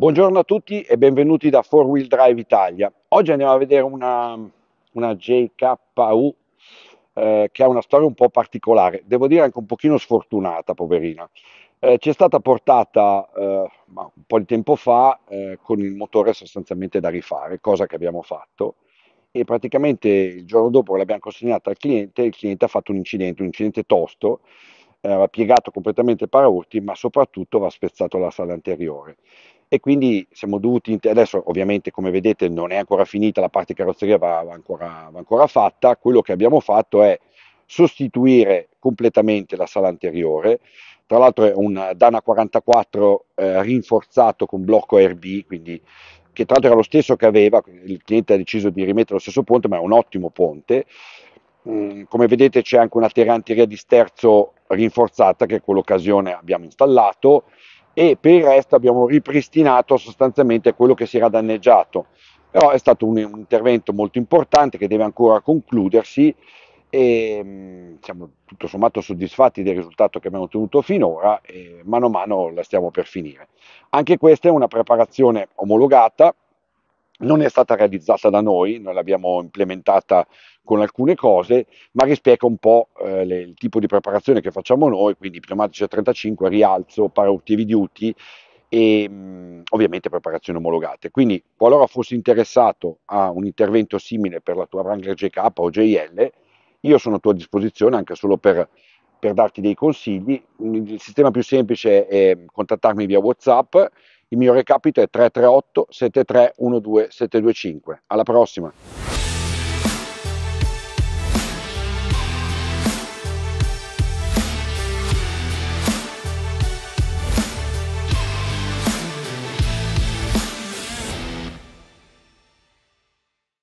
Buongiorno a tutti e benvenuti da 4 Wheel Drive Italia. Oggi andiamo a vedere una, una JKU eh, che ha una storia un po' particolare, devo dire anche un pochino sfortunata, poverina. Eh, ci è stata portata eh, un po' di tempo fa eh, con il motore sostanzialmente da rifare, cosa che abbiamo fatto e praticamente il giorno dopo l'abbiamo consegnata al cliente, il cliente ha fatto un incidente, un incidente tosto, aveva eh, piegato completamente i paraurti ma soprattutto aveva spezzato la sala anteriore e quindi siamo dovuti, adesso ovviamente come vedete non è ancora finita, la parte carrozzeria va, va, ancora, va ancora fatta, quello che abbiamo fatto è sostituire completamente la sala anteriore, tra l'altro è un Dana 44 eh, rinforzato con blocco RB, quindi che tra l'altro era lo stesso che aveva, il cliente ha deciso di rimettere lo stesso ponte, ma è un ottimo ponte. Mm, come vedete c'è anche una terra anteria di sterzo rinforzata che con l'occasione abbiamo installato e per il resto abbiamo ripristinato sostanzialmente quello che si era danneggiato. Però è stato un, un intervento molto importante che deve ancora concludersi e mm, siamo tutto sommato soddisfatti del risultato che abbiamo ottenuto finora e mano a mano la stiamo per finire. Anche questa è una preparazione omologata non è stata realizzata da noi, noi l'abbiamo implementata con alcune cose, ma rispecchia un po' eh, le, il tipo di preparazione che facciamo noi, quindi pneumatici a 35, rialzo, parautivi heavy duty e mh, mm, ovviamente preparazioni omologate. Quindi qualora fossi interessato a un intervento simile per la tua Wrangler JK o JL, io sono a tua disposizione anche solo per, per darti dei consigli. Il sistema più semplice è mm, contattarmi via WhatsApp il mio recapito è 338 73 12 725. Alla prossima!